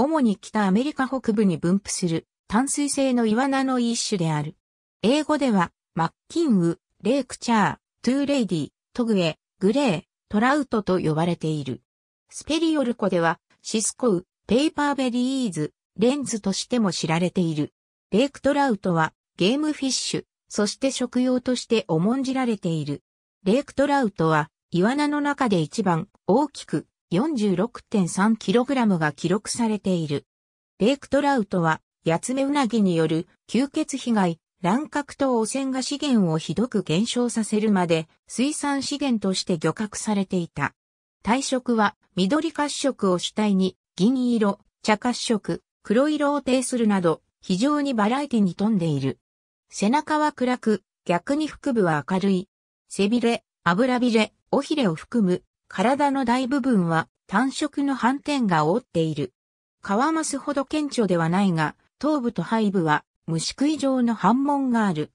主に北アメリカ北部に分布する淡水性のイワナの一種である。英語では、マッキング、レイクチャー、トゥーレイディ、トグエ、グレー、トラウトと呼ばれている。スペリオル湖では、シスコウ、ペーパーベリーズ、レンズとしても知られている。レイクトラウトは、ゲームフィッシュ、そして食用として重んじられている。レイクトラウトは、イワナの中で一番大きく 46.3kg が記録されている。レイクトラウトは、ヤツメウナギによる吸血被害、乱獲等汚染が資源をひどく減少させるまで水産資源として漁獲されていた。体色は緑褐色を主体に銀色、茶褐色、黒色を呈するなど非常にバラエティに富んでいる。背中は暗く、逆に腹部は明るい。背びれ、油びれ、尾ひれを含む体の大部分は単色の斑点が覆っている。カワマスほど顕著ではないが、頭部と背部は虫食い状の反紋がある。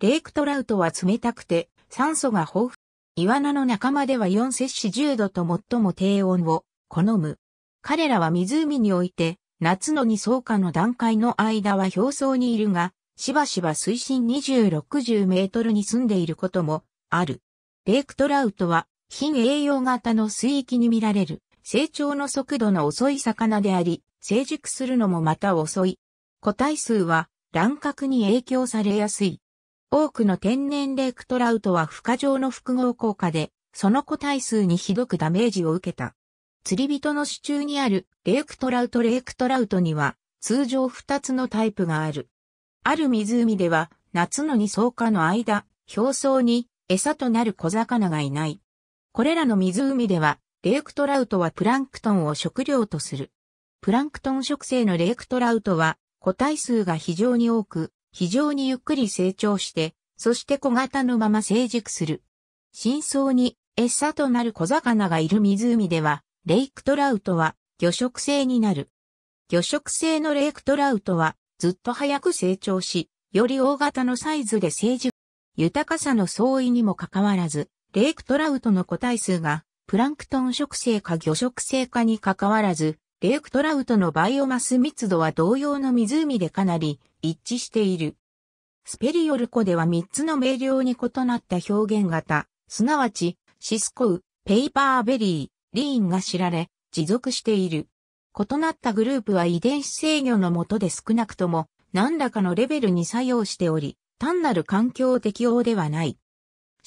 レイクトラウトは冷たくて酸素が豊富。イワナの仲間では4摂氏10度と最も低温を好む。彼らは湖において夏の二層下の段階の間は表層にいるが、しばしば水深20、60メートルに住んでいることもある。レイクトラウトは非栄養型の水域に見られる、成長の速度の遅い魚であり、成熟するのもまた遅い。個体数は乱獲に影響されやすい。多くの天然レイクトラウトは孵化常の複合効果で、その個体数にひどくダメージを受けた。釣り人の支柱にあるレイクトラウトレイクトラウトには、通常2つのタイプがある。ある湖では、夏の二層下の間、表層に餌となる小魚がいない。これらの湖では、レイクトラウトはプランクトンを食料とする。プランクトン植生のレイクトラウトは、個体数が非常に多く、非常にゆっくり成長して、そして小型のまま成熟する。深層に餌となる小魚がいる湖では、レイクトラウトは魚食性になる。魚食性のレイクトラウトはずっと早く成長し、より大型のサイズで成熟。豊かさの相違にもかかわらず、レイクトラウトの個体数が、プランクトン食性か魚食性かに関わらず、レイクトラウトのバイオマス密度は同様の湖でかなり一致している。スペリオル湖では3つの明瞭に異なった表現型、すなわち、シスコウ、ペイパーベリー、リーンが知られ、持続している。異なったグループは遺伝子制御の下で少なくとも何らかのレベルに作用しており、単なる環境適応ではない。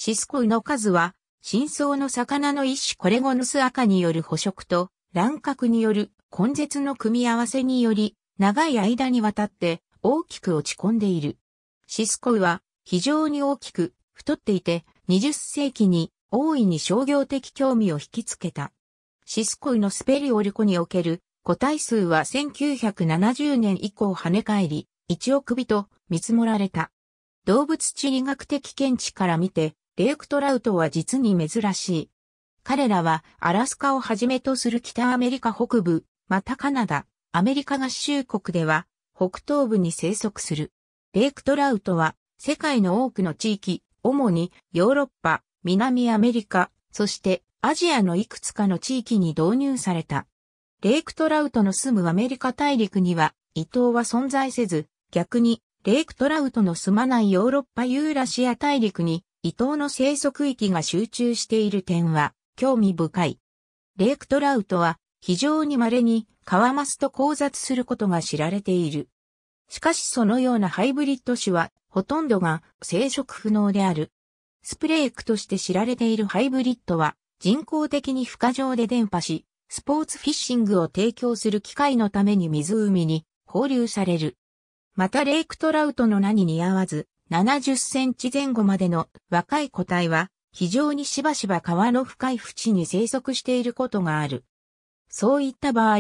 シスコウの数は、深層の魚の一種コレゴヌス赤による捕食と、卵殻による根絶の組み合わせにより、長い間にわたって大きく落ち込んでいる。シスコウは非常に大きく太っていて、20世紀に大いに商業的興味を引きつけた。シスコイのスペリオルコにおける個体数は1970年以降跳ね返り、1億尾と見積もられた。動物地理学的見地から見て、レイクトラウトは実に珍しい。彼らはアラスカをはじめとする北アメリカ北部、またカナダ、アメリカ合衆国では北東部に生息する。レイクトラウトは世界の多くの地域、主にヨーロッパ、南アメリカ、そしてアジアのいくつかの地域に導入された。レイクトラウトの住むアメリカ大陸には、伊藤は存在せず、逆に、レイクトラウトの住まないヨーロッパユーラシア大陸に伊東の生息域が集中している点は興味深い。レイクトラウトは非常に稀にカワマスと交雑することが知られている。しかしそのようなハイブリッド種はほとんどが生殖不能である。スプレークとして知られているハイブリッドは人工的に孵化場で伝播し、スポーツフィッシングを提供する機会のために湖に放流される。またレイクトラウトの名に似合わず、70センチ前後までの若い個体は非常にしばしば川の深い淵に生息していることがある。そういった場合、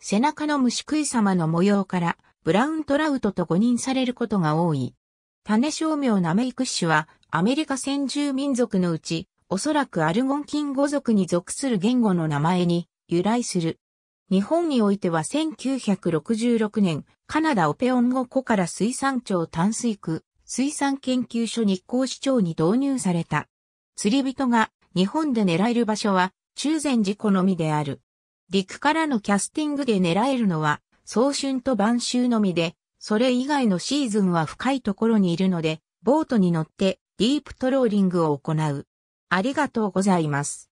背中の虫食い様の模様からブラウントラウトと誤認されることが多い。種商名ナメイク種はアメリカ先住民族のうちおそらくアルゴンキン語族に属する言語の名前に由来する。日本においては1966年、カナダオペオン語湖から水産庁淡水区、水産研究所日光市長に導入された。釣り人が日本で狙える場所は中禅寺湖のみである。陸からのキャスティングで狙えるのは早春と晩秋のみで、それ以外のシーズンは深いところにいるので、ボートに乗ってディープトローリングを行う。ありがとうございます。